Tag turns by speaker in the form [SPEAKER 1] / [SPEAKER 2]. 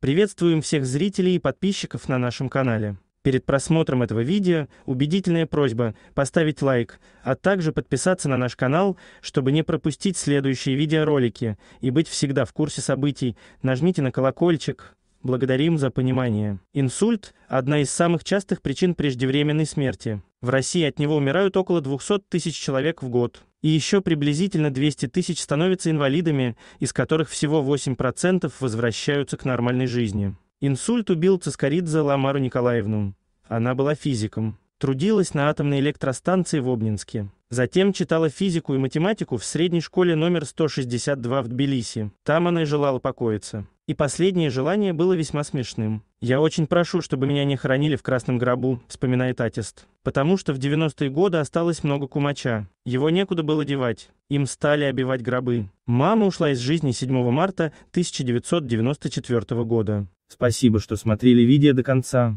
[SPEAKER 1] Приветствуем всех зрителей и подписчиков на нашем канале. Перед просмотром этого видео убедительная просьба поставить лайк, а также подписаться на наш канал, чтобы не пропустить следующие видеоролики и быть всегда в курсе событий. Нажмите на колокольчик. Благодарим за понимание. Инсульт – одна из самых частых причин преждевременной смерти. В России от него умирают около 200 тысяч человек в год. И еще приблизительно 200 тысяч становятся инвалидами, из которых всего 8% возвращаются к нормальной жизни. Инсульт убил Цискоридзе Ламару Николаевну. Она была физиком. Трудилась на атомной электростанции в Обнинске. Затем читала физику и математику в средней школе номер 162 в Тбилиси. Там она и желала покоиться. И последнее желание было весьма смешным. «Я очень прошу, чтобы меня не хоронили в красном гробу», — вспоминает Атист. «Потому что в 90-е годы осталось много кумача. Его некуда было девать. Им стали обивать гробы. Мама ушла из жизни 7 марта 1994 года. Спасибо, что смотрели видео до конца.